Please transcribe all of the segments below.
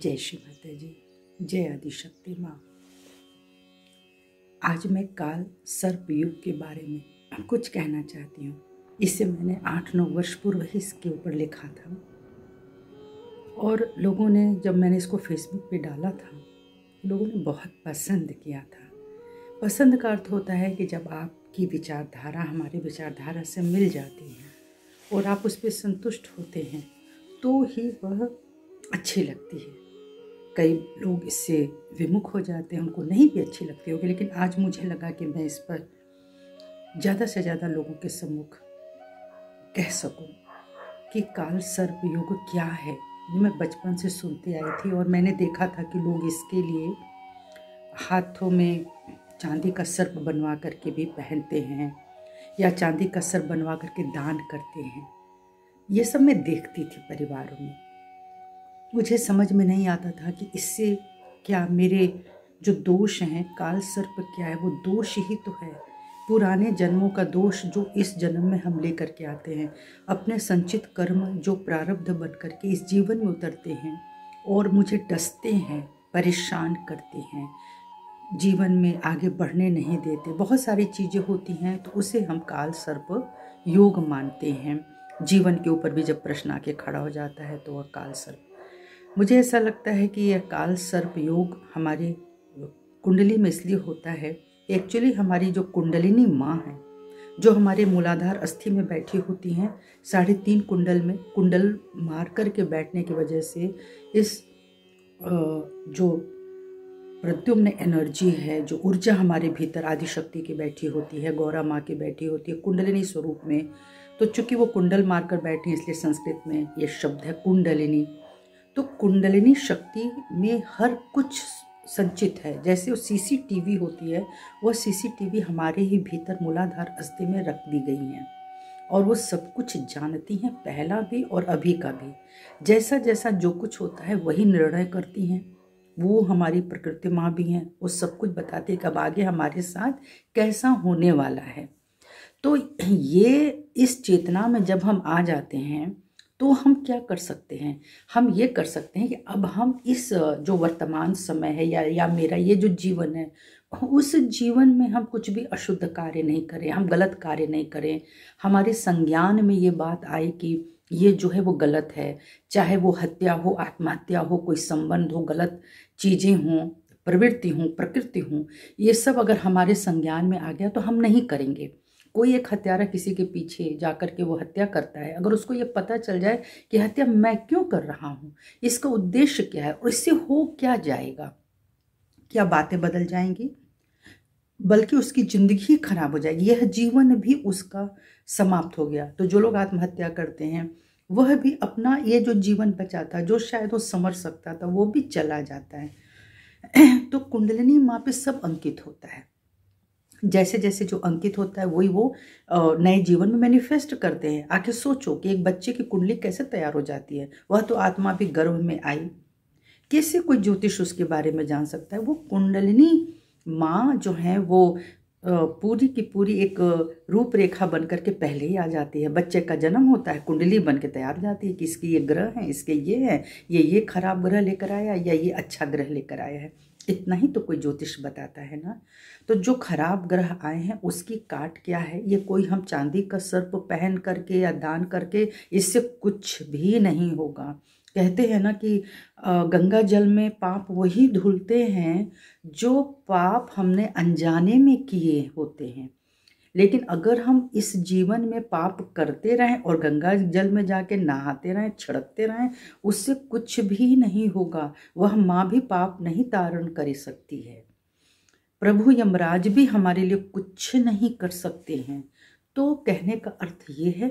जय श्री माता जी जय आदिशक्ति माँ आज मैं काल सर्प युग के बारे में कुछ कहना चाहती हूँ इसे मैंने आठ नौ वर्ष पूर्व ही इसके ऊपर लिखा था और लोगों ने जब मैंने इसको फेसबुक पे डाला था लोगों ने बहुत पसंद किया था पसंद का अर्थ होता है कि जब आपकी विचारधारा हमारी विचारधारा से मिल जाती है और आप उस पर संतुष्ट होते हैं तो ही वह अच्छी लगती है कई लोग इससे विमुख हो जाते हैं उनको नहीं भी अच्छी लगती होगी लेकिन आज मुझे लगा कि मैं इस पर ज़्यादा से ज़्यादा लोगों के सम्मुख कह सकूं कि काल सर्प योग क्या है ये मैं बचपन से सुनती आई थी और मैंने देखा था कि लोग इसके लिए हाथों में चांदी का सर्प बनवा करके भी पहनते हैं या चांदी का सर्प बनवा करके दान करते हैं ये सब मैं देखती थी परिवारों में मुझे समझ में नहीं आता था कि इससे क्या मेरे जो दोष हैं काल सर्प क्या है वो दोष ही तो है पुराने जन्मों का दोष जो इस जन्म में हम ले करके आते हैं अपने संचित कर्म जो प्रारब्ध बन करके इस जीवन में उतरते हैं और मुझे डसते हैं परेशान करते हैं जीवन में आगे बढ़ने नहीं देते बहुत सारी चीज़ें होती हैं तो उसे हम काल सर्प योग मानते हैं जीवन के ऊपर भी जब प्रश्न आके खड़ा हो जाता है तो वह काल सर्प मुझे ऐसा लगता है कि यह काल सर्प योग हमारी कुंडली में इसलिए होता है एक्चुअली हमारी जो कुंडलिनी माँ है जो हमारे मूलाधार अस्थि में बैठी होती हैं साढ़े तीन कुंडल में कुंडल मार कर के बैठने की वजह से इस जो प्रद्युम्न एनर्जी है जो ऊर्जा हमारे भीतर आदिशक्ति की बैठी होती है गौरा माँ की बैठी होती है कुंडलिनी स्वरूप में तो चूंकि वो कुंडल मारकर बैठी इसलिए संस्कृत में ये शब्द है कुंडलिनी तो कुंडलिनी शक्ति में हर कुछ संचित है जैसे वो सीसीटीवी होती है वह सीसीटीवी हमारे ही भीतर मूलाधार अस्थि में रख दी गई हैं और वो सब कुछ जानती हैं पहला भी और अभी का भी जैसा जैसा जो कुछ होता है वही निर्णय करती हैं वो हमारी प्रकृति माँ भी हैं वो सब कुछ बताती कब आगे हमारे साथ कैसा होने वाला है तो ये इस चेतना में जब हम आ जाते हैं तो हम क्या कर सकते हैं हम ये कर सकते हैं कि अब हम इस जो वर्तमान समय है या या मेरा ये जो जीवन है उस जीवन में हम कुछ भी अशुद्ध कार्य नहीं करें हम गलत कार्य नहीं करें हमारे संज्ञान में ये बात आए कि ये जो है वो गलत है चाहे वो हत्या हो आत्महत्या हो कोई संबंध हो गलत चीज़ें हों प्रवृत्ति हों प्रकृति हों ये सब अगर हमारे संज्ञान में आ गया तो हम नहीं करेंगे कोई एक हत्यारा किसी के पीछे जा कर के वो हत्या करता है अगर उसको ये पता चल जाए कि हत्या मैं क्यों कर रहा हूँ इसका उद्देश्य क्या है और इससे हो क्या जाएगा क्या बातें बदल जाएंगी बल्कि उसकी ज़िंदगी खराब हो जाएगी यह जीवन भी उसका समाप्त हो गया तो जो लोग आत्महत्या करते हैं वह भी अपना ये जो जीवन बचा था जो शायद वो समझ सकता था वो भी चला जाता है तो कुंडलिनी माँ पे सब अंकित होता है जैसे जैसे जो अंकित होता है वही वो नए जीवन में मैनिफेस्ट करते हैं आखिर सोचो कि एक बच्चे की कुंडली कैसे तैयार हो जाती है वह तो आत्मा भी गर्भ में आई कैसे कोई ज्योतिष उसके बारे में जान सकता है वो कुंडलिनी माँ जो है वो पूरी की पूरी एक रूपरेखा बन करके पहले ही आ जाती है बच्चे का जन्म होता है कुंडली बन के तैयार जाती है कि इसके ये ग्रह हैं इसके ये हैं ये ये खराब ग्रह लेकर आया या ये अच्छा ग्रह लेकर आया है इतना ही तो कोई ज्योतिष बताता है ना तो जो खराब ग्रह आए हैं उसकी काट क्या है ये कोई हम चांदी का सर्प पहन करके या दान करके इससे कुछ भी नहीं होगा कहते हैं ना कि गंगा जल में पाप वही धुलते हैं जो पाप हमने अनजाने में किए होते हैं लेकिन अगर हम इस जीवन में पाप करते रहें और गंगा जल में जाके नहाते रहें छिड़कते रहें उससे कुछ भी नहीं होगा वह माँ भी पाप नहीं तारण कर सकती है प्रभु यमराज भी हमारे लिए कुछ नहीं कर सकते हैं तो कहने का अर्थ ये है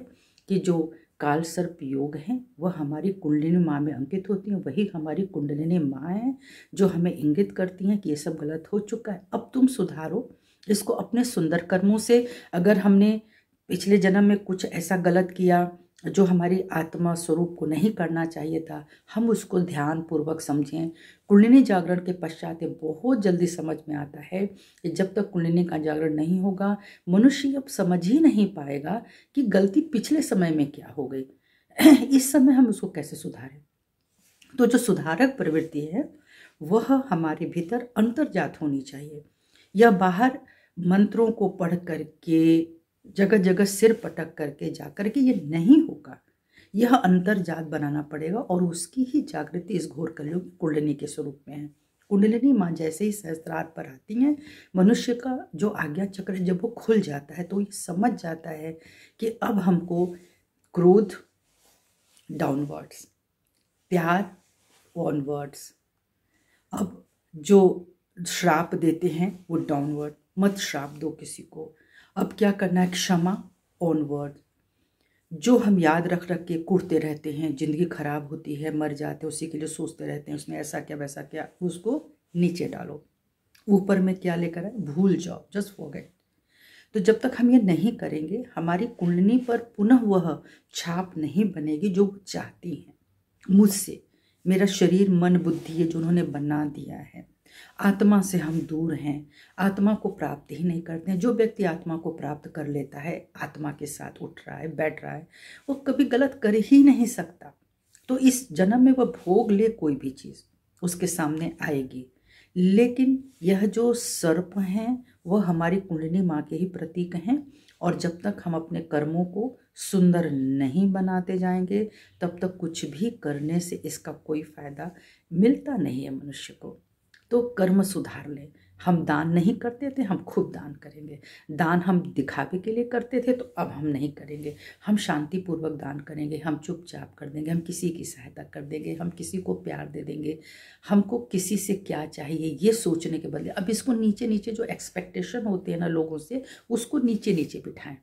कि जो काल सर्प योग हैं वह हमारी कुंडलिनी माँ में अंकित होती हैं वही हमारी कुंडलिनी माँ हैं जो हमें इंगित करती हैं कि ये सब गलत हो चुका है अब तुम सुधारो इसको अपने सुंदर कर्मों से अगर हमने पिछले जन्म में कुछ ऐसा गलत किया जो हमारी आत्मा स्वरूप को नहीं करना चाहिए था हम उसको ध्यान पूर्वक समझें कुंडलिनी जागरण के पश्चात बहुत जल्दी समझ में आता है कि जब तक कुंडनी का जागरण नहीं होगा मनुष्य अब समझ ही नहीं पाएगा कि गलती पिछले समय में क्या हो गई इस समय हम उसको कैसे सुधारें तो जो सुधारक प्रवृत्ति है वह हमारे भीतर अंतर्जात होनी चाहिए या बाहर मंत्रों को पढ़ करके जगह जगह सिर पटक करके जा कर के ये नहीं होगा यह अंतर जात बनाना पड़ेगा और उसकी ही जागृति इस घोर कलयुग कुंडली के स्वरूप में है कुंडलिनी माँ जैसे ही सहस्त्रार पर आती हैं मनुष्य का जो आज्ञा चक्र जब वो खुल जाता है तो ये समझ जाता है कि अब हमको क्रोध डाउनवर्ड्स प्यार ऑनवर्ड्स अब जो श्राप देते हैं वो डाउनवर्ड मत श्राप दो किसी को अब क्या करना है क्षमा ऑनवर्ड जो हम याद रख रख के कुड़ते रहते हैं ज़िंदगी ख़राब होती है मर जाते हैं उसी के लिए सोचते रहते हैं उसने ऐसा क्या वैसा क्या उसको नीचे डालो ऊपर में क्या लेकर आए भूल जाओ जस्ट गेट तो जब तक हम ये नहीं करेंगे हमारी कुंडली पर पुनः वह छाप नहीं बनेगी जो चाहती हैं मुझसे मेरा शरीर मन बुद्धि ये जो उन्होंने बना दिया है आत्मा से हम दूर हैं आत्मा को प्राप्त ही नहीं करते हैं जो व्यक्ति आत्मा को प्राप्त कर लेता है आत्मा के साथ उठ रहा है बैठ रहा है वो कभी गलत कर ही नहीं सकता तो इस जन्म में वह भोग ले कोई भी चीज़ उसके सामने आएगी लेकिन यह जो सर्प हैं वह हमारी कुंडली माँ के ही प्रतीक हैं और जब तक हम अपने कर्मों को सुंदर नहीं बनाते जाएंगे तब तक कुछ भी करने से इसका कोई फायदा मिलता नहीं है मनुष्य को तो कर्म सुधार लें हम दान नहीं करते थे हम खुद दान करेंगे दान हम दिखावे के लिए करते थे तो अब हम नहीं करेंगे हम शांतिपूर्वक दान करेंगे हम चुपचाप कर देंगे हम किसी की सहायता कर देंगे हम किसी को प्यार दे देंगे हमको किसी से क्या चाहिए ये सोचने के बदले अब इसको नीचे नीचे जो एक्सपेक्टेशन होते हैं ना लोगों से उसको नीचे नीचे बिठाएं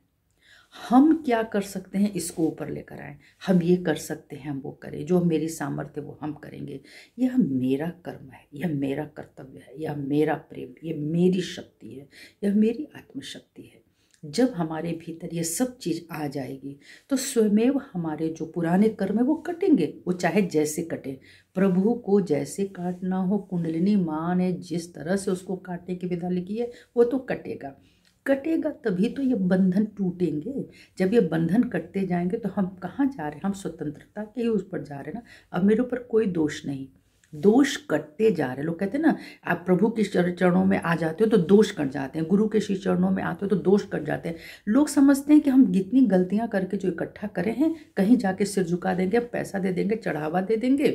हम क्या कर सकते हैं इसको ऊपर लेकर आए हम ये कर सकते हैं हम वो करें जो मेरी सामर्थ्य वो हम करेंगे यह मेरा कर्म है यह मेरा कर्तव्य है यह मेरा प्रेम यह मेरी शक्ति है यह मेरी आत्मशक्ति है जब हमारे भीतर ये सब चीज़ आ जाएगी तो स्वयमेव हमारे जो पुराने कर्म है वो कटेंगे वो चाहे जैसे कटे प्रभु को जैसे काटना हो कुंडलिनी माँ ने जिस तरह से उसको काटने की विधा लिखी है वो तो कटेगा कटेगा तभी तो ये बंधन टूटेंगे जब ये बंधन कटते जाएंगे तो हम कहाँ जा रहे हैं हम स्वतंत्रता के उस पर जा रहे हैं ना अब मेरे ऊपर कोई दोष नहीं दोष कटते जा रहे लोग कहते हैं ना आप प्रभु के चरणों में आ जाते हो तो दोष कट जाते हैं गुरु के श्री चरणों में आते हो तो दोष कट जाते हैं लोग समझते हैं कि हम जितनी गलतियां करके जो इकट्ठा करे हैं कहीं जाके सिर झुका देंगे पैसा दे देंगे चढ़ावा दे देंगे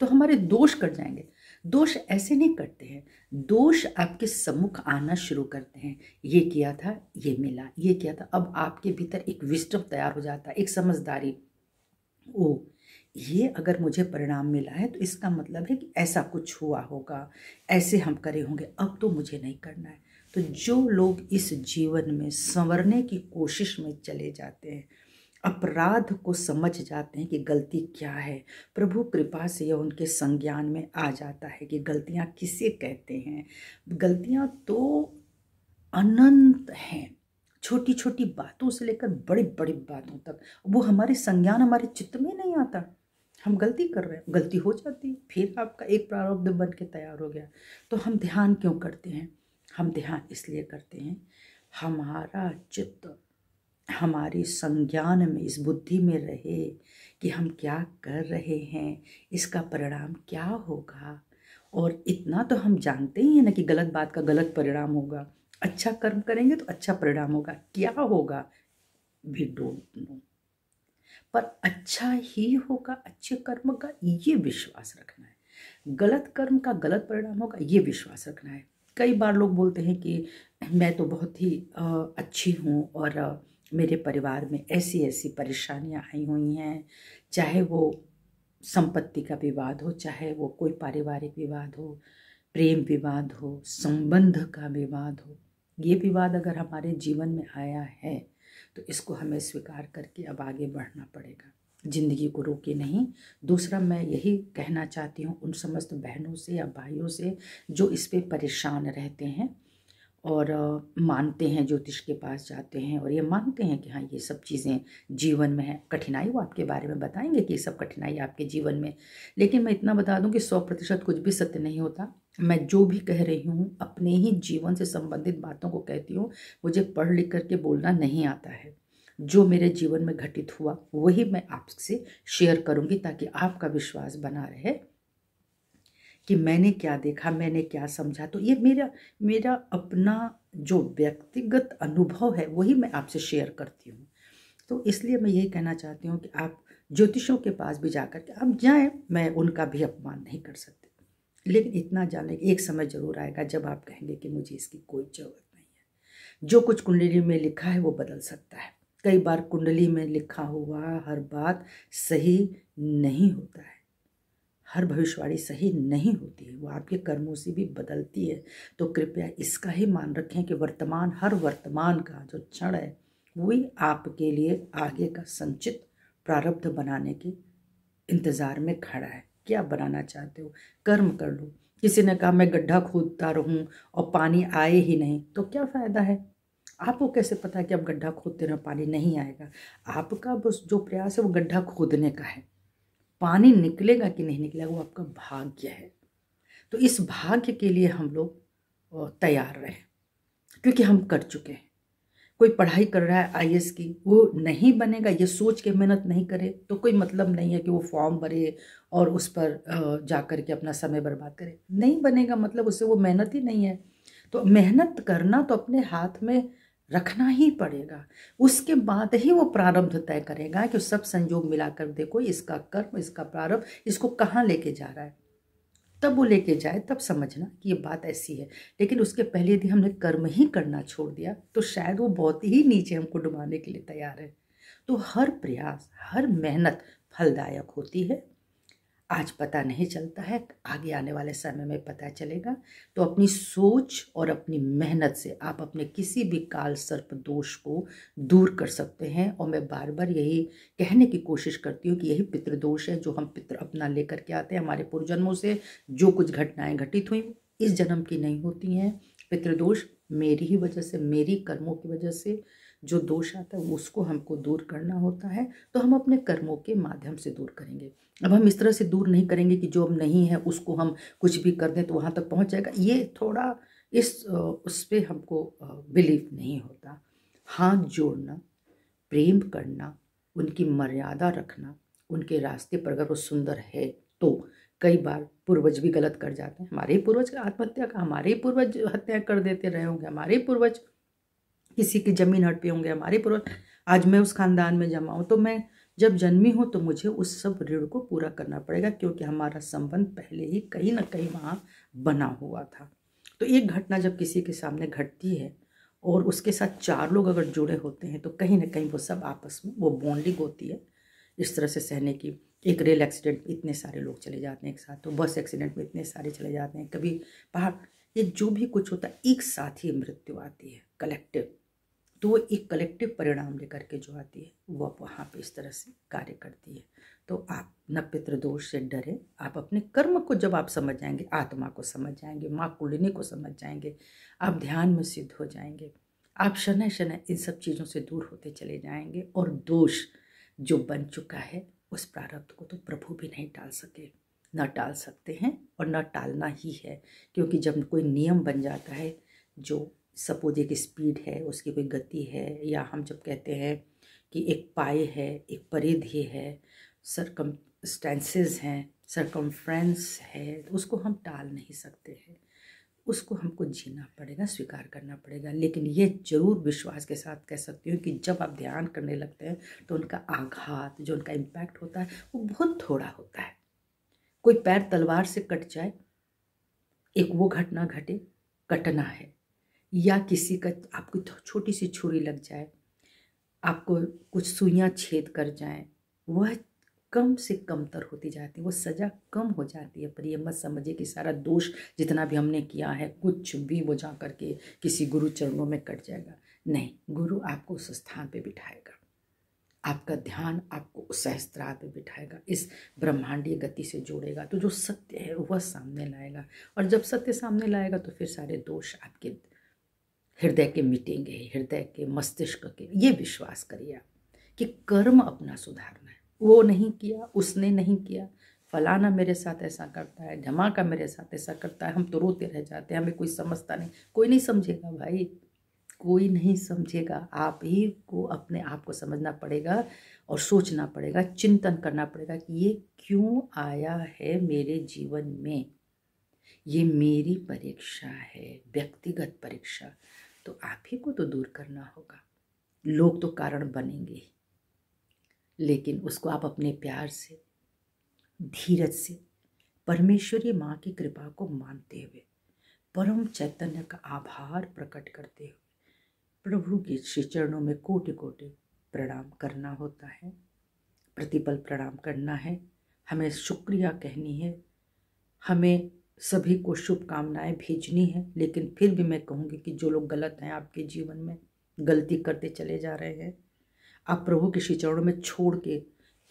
तो हमारे दोष कट जाएंगे दोष ऐसे नहीं करते हैं दोष आपके सम्मुख आना शुरू करते हैं ये किया था ये मिला ये किया था अब आपके भीतर एक विस्टम तैयार हो जाता है एक समझदारी ओ ये अगर मुझे परिणाम मिला है तो इसका मतलब है कि ऐसा कुछ हुआ होगा ऐसे हम करे होंगे अब तो मुझे नहीं करना है तो जो लोग इस जीवन में संवरने की कोशिश में चले जाते हैं अपराध को समझ जाते हैं कि गलती क्या है प्रभु कृपा से यह उनके संज्ञान में आ जाता है कि गलतियाँ किसे कहते हैं गलतियाँ तो अनंत हैं छोटी छोटी बातों से लेकर बड़ी बड़ी बातों तक वो हमारे संज्ञान हमारे चित्त में नहीं आता हम गलती कर रहे हैं गलती हो जाती है फिर आपका एक प्रारब्ध बन के तैयार हो गया तो हम ध्यान क्यों करते हैं हम ध्यान इसलिए करते हैं हमारा चित्त हमारे संज्ञान में इस बुद्धि में रहे कि हम क्या कर रहे हैं इसका परिणाम क्या होगा और इतना तो हम जानते ही हैं ना कि गलत बात का गलत परिणाम होगा अच्छा कर्म करेंगे तो अच्छा परिणाम होगा क्या होगा वी डोंट नो पर अच्छा ही होगा अच्छे कर्म का ये विश्वास रखना है गलत कर्म का गलत परिणाम होगा ये विश्वास रखना है कई बार लोग बोलते हैं कि मैं तो बहुत ही अच्छी हूँ और मेरे परिवार में ऐसी ऐसी परेशानियां आई हुई हैं चाहे वो संपत्ति का विवाद हो चाहे वो कोई पारिवारिक विवाद हो प्रेम विवाद हो संबंध का विवाद हो ये विवाद अगर हमारे जीवन में आया है तो इसको हमें स्वीकार करके अब आगे बढ़ना पड़ेगा ज़िंदगी को रोके नहीं दूसरा मैं यही कहना चाहती हूँ उन समस्त बहनों से या भाइयों से जो इस पर परेशान रहते हैं और मानते हैं ज्योतिष के पास जाते हैं और ये मानते हैं कि हाँ ये सब चीज़ें जीवन में है कठिनाई वो आपके बारे में बताएंगे कि ये सब कठिनाई आपके जीवन में लेकिन मैं इतना बता दूं कि सौ प्रतिशत कुछ भी सत्य नहीं होता मैं जो भी कह रही हूँ अपने ही जीवन से संबंधित बातों को कहती हूँ मुझे पढ़ लिख करके बोलना नहीं आता है जो मेरे जीवन में घटित हुआ वही मैं आपसे शेयर करूँगी ताकि आपका विश्वास बना रहे कि मैंने क्या देखा मैंने क्या समझा तो ये मेरा मेरा अपना जो व्यक्तिगत अनुभव है वही मैं आपसे शेयर करती हूँ तो इसलिए मैं यही कहना चाहती हूँ कि आप ज्योतिषों के पास भी जा कर के आप जाएँ मैं उनका भी अपमान नहीं कर सकती लेकिन इतना जाने एक समय ज़रूर आएगा जब आप कहेंगे कि मुझे इसकी कोई ज़रूरत नहीं है जो कुछ कुंडली में लिखा है वो बदल सकता है कई बार कुंडली में लिखा हुआ हर बात सही नहीं होता है हर भविष्यवाणी सही नहीं होती है वो आपके कर्मों से भी बदलती है तो कृपया इसका ही मान रखें कि वर्तमान हर वर्तमान का जो क्षण है वही आपके लिए आगे का संचित प्रारब्ध बनाने के इंतज़ार में खड़ा है क्या बनाना चाहते हो कर्म कर लो किसी ने कहा मैं गड्ढा खोदता रहूं और पानी आए ही नहीं तो क्या फ़ायदा है आपको कैसे पता है कि आप गड्ढा खोदते रहो पानी नहीं आएगा आपका बस जो प्रयास है वो गड्ढा खोदने का है पानी निकलेगा कि नहीं निकलेगा वो आपका भाग्य है तो इस भाग्य के लिए हम लोग तैयार रहें क्योंकि हम कर चुके हैं कोई पढ़ाई कर रहा है आई की वो नहीं बनेगा ये सोच के मेहनत नहीं करे तो कोई मतलब नहीं है कि वो फॉर्म भरे और उस पर जा कर के अपना समय बर्बाद करे नहीं बनेगा मतलब उससे वो मेहनत ही नहीं है तो मेहनत करना तो अपने हाथ में रखना ही पड़ेगा उसके बाद ही वो प्रारब्ध तय करेगा कि सब संयोग मिलाकर देखो इसका कर्म इसका प्रारंभ इसको कहाँ लेके जा रहा है तब वो लेके जाए तब समझना कि ये बात ऐसी है लेकिन उसके पहले यदि हमने कर्म ही करना छोड़ दिया तो शायद वो बहुत ही नीचे हमको डुबाने के लिए तैयार है तो हर प्रयास हर मेहनत फलदायक होती है आज पता नहीं चलता है आगे आने वाले समय में पता चलेगा तो अपनी सोच और अपनी मेहनत से आप अपने किसी भी काल सर्प दोष को दूर कर सकते हैं और मैं बार बार यही कहने की कोशिश करती हूँ कि यही पितृदोष है जो हम पितृ अपना लेकर के आते हैं हमारे पूर्वजन्मों से जो कुछ घटनाएं घटित हुई इस जन्म की नहीं होती हैं पितृदोष मेरी ही वजह से मेरी कर्मों की वजह से जो दोष आता है उसको हमको दूर करना होता है तो हम अपने कर्मों के माध्यम से दूर करेंगे अब हम इस तरह से दूर नहीं करेंगे कि जो अब नहीं है उसको हम कुछ भी कर दें तो वहाँ तक पहुँच जाएगा ये थोड़ा इस उस पर हमको बिलीव नहीं होता हाथ जोड़ना प्रेम करना उनकी मर्यादा रखना उनके रास्ते पर अगर वो सुंदर है तो कई बार पूर्वज भी गलत कर जाते हैं हमारे ही पूर्वज आत्महत्या का हमारे ही पूर्वज हत्या कर देते रहे होंगे हमारे ही पूर्वज किसी की ज़मीन हड़पे होंगे हमारे पूर्वज आज मैं उस खानदान में जमा हूँ तो मैं जब जन्मी हो तो मुझे उस सब ऋण को पूरा करना पड़ेगा क्योंकि हमारा संबंध पहले ही कहीं ना कहीं वहाँ बना हुआ था तो एक घटना जब किसी के सामने घटती है और उसके साथ चार लोग अगर जुड़े होते हैं तो कहीं ना कहीं वो सब आपस में वो बॉन्डिंग होती है इस तरह से सहने की एक रेल एक्सीडेंट में इतने सारे लोग चले जाते हैं एक साथ तो बस एक्सीडेंट में इतने सारे चले जाते हैं कभी पहाड़ ये जो भी कुछ होता है एक साथ ही मृत्यु आती है कलेक्टिव तो वो एक कलेक्टिव परिणाम लेकर के जो आती है वो आप वहाँ पे इस तरह से कार्य करती है तो आप न पितृदोष से डरे आप अपने कर्म को जब आप समझ जाएंगे आत्मा को समझ जाएंगे माँ कुलिनी को समझ जाएंगे आप ध्यान में सिद्ध हो जाएंगे आप शनय शनय इन सब चीज़ों से दूर होते चले जाएंगे और दोष जो बन चुका है उस प्रारब्ध को तो प्रभु भी नहीं टाल सके न टाल सकते हैं और न टालना ही है क्योंकि जब कोई नियम बन जाता है जो सपोज एक स्पीड है उसकी कोई गति है या हम जब कहते हैं कि एक पाए है एक परिधि है सरकम स्टेंसेज हैं सरकमफ्रेंस है तो उसको हम टाल नहीं सकते हैं उसको हमको जीना पड़ेगा स्वीकार करना पड़ेगा लेकिन ये जरूर विश्वास के साथ कह सकती हूँ कि जब आप ध्यान करने लगते हैं तो उनका आघात जो उनका इम्पैक्ट होता है वो बहुत थोड़ा होता है कोई पैर तलवार से कट जाए एक वो घटना घटे कटना है या किसी का आपको छोटी सी छुरी लग जाए आपको कुछ सुइयाँ छेद कर जाएं वह कम से कमतर होती जाती है वो सज़ा कम हो जाती है पर ये मत समझिए कि सारा दोष जितना भी हमने किया है कुछ भी वो जा करके किसी गुरु चरणों में कट जाएगा नहीं गुरु आपको उस स्थान पे बिठाएगा आपका ध्यान आपको उस सहस्त्रार पे बिठाएगा इस ब्रह्मांडीय गति से जोड़ेगा तो जो सत्य है वह सामने लाएगा और जब सत्य सामने लाएगा तो फिर सारे दोष आपके हृदय के मिटेंगे हृदय के मस्तिष्क के ये विश्वास करिए आप कि कर्म अपना सुधारना है वो नहीं किया उसने नहीं किया फलाना मेरे साथ ऐसा करता है धमाका मेरे साथ ऐसा करता है हम तो रोते रह जाते हैं हमें कोई समझता नहीं कोई नहीं समझेगा भाई कोई नहीं समझेगा आप ही को अपने आप को समझना पड़ेगा और सोचना पड़ेगा चिंतन करना पड़ेगा कि ये क्यों आया है मेरे जीवन में ये मेरी परीक्षा है व्यक्तिगत परीक्षा तो आप ही को तो दूर करना होगा लोग तो कारण बनेंगे ही लेकिन उसको आप अपने प्यार से धीरज से परमेश्वरी माँ की कृपा को मानते हुए परम चैतन्य का आभार प्रकट करते हुए प्रभु के श्री चरणों में कोटि कोटि प्रणाम करना होता है प्रतिपल प्रणाम करना है हमें शुक्रिया कहनी है हमें सभी को शुभकामनाएं भेजनी है लेकिन फिर भी मैं कहूँगी कि जो लोग गलत हैं आपके जीवन में गलती करते चले जा रहे हैं आप प्रभु के श्री चरणों में छोड़ के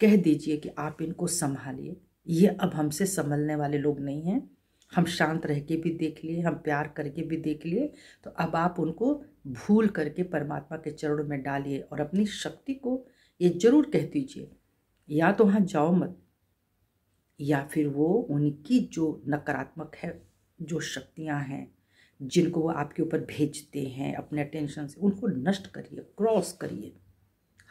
कह दीजिए कि आप इनको संभालिए ये अब हमसे संभलने वाले लोग नहीं हैं हम शांत रह के भी देख लिए हम प्यार करके भी देख लिए तो अब आप उनको भूल करके परमात्मा के चरणों में डालिए और अपनी शक्ति को ये जरूर कह दीजिए या तो वहाँ जाओ मत या फिर वो उनकी जो नकारात्मक है जो शक्तियाँ हैं जिनको वो आपके ऊपर भेजते हैं अपने टेंशन से उनको नष्ट करिए क्रॉस करिए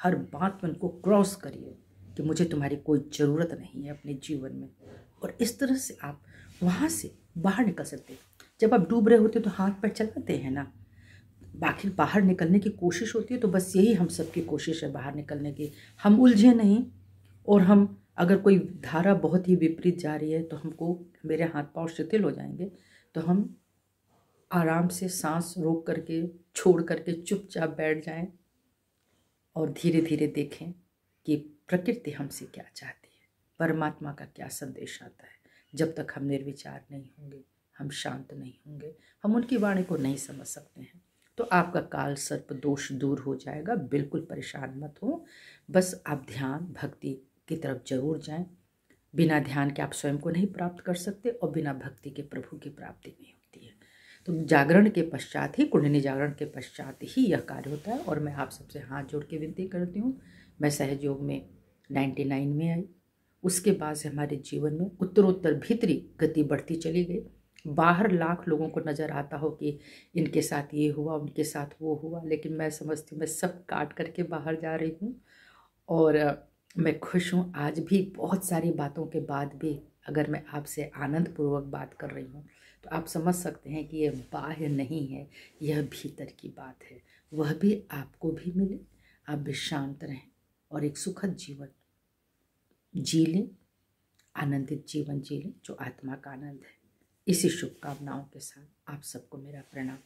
हर बात में उनको क्रॉस करिए कि मुझे तुम्हारी कोई ज़रूरत नहीं है अपने जीवन में और इस तरह से आप वहाँ से बाहर निकल सकते जब आप डूब रहे होते हैं तो हाथ पैर चलाते हैं ना बाकी बाहर निकलने की कोशिश होती है तो बस यही हम सब की कोशिश है बाहर निकलने की हम उलझे नहीं और हम अगर कोई धारा बहुत ही विपरीत जा रही है तो हमको मेरे हाथ पाँव शिथिल हो जाएंगे तो हम आराम से सांस रोक करके छोड़ करके चुपचाप बैठ जाएं और धीरे धीरे देखें कि प्रकृति हमसे क्या चाहती है परमात्मा का क्या संदेश आता है जब तक हम निर्विचार नहीं होंगे हम शांत नहीं होंगे हम उनकी वाणी को नहीं समझ सकते हैं तो आपका काल सर्प दोष दूर हो जाएगा बिल्कुल परेशान मत हो बस आप ध्यान भक्ति की तरफ जरूर जाएं बिना ध्यान के आप स्वयं को नहीं प्राप्त कर सकते और बिना भक्ति के प्रभु की प्राप्ति नहीं होती है तो जागरण के पश्चात ही कुंडली जागरण के पश्चात ही यह कार्य होता है और मैं आप सबसे हाथ जोड़ के विनती करती हूँ मैं सहयोग में नाइन्टी नाइन में आई उसके बाद से हमारे जीवन में उत्तरोत्तर भीतरी गति बढ़ती चली गई बाहर लाख लोगों को नज़र आता हो कि इनके साथ ये हुआ उनके साथ वो हुआ लेकिन मैं समझती हूँ मैं सब काट करके बाहर जा रही हूँ और मैं खुश हूँ आज भी बहुत सारी बातों के बाद भी अगर मैं आपसे आनंद पूर्वक बात कर रही हूँ तो आप समझ सकते हैं कि यह बाह्य नहीं है यह भीतर की बात है वह भी आपको भी मिले आप भी शांत रहें और एक सुखद जीवन जी लें आनंदित जीवन जी लें जो आत्मा का आनंद है इसी शुभकामनाओं के साथ आप सबको मेरा प्रणाम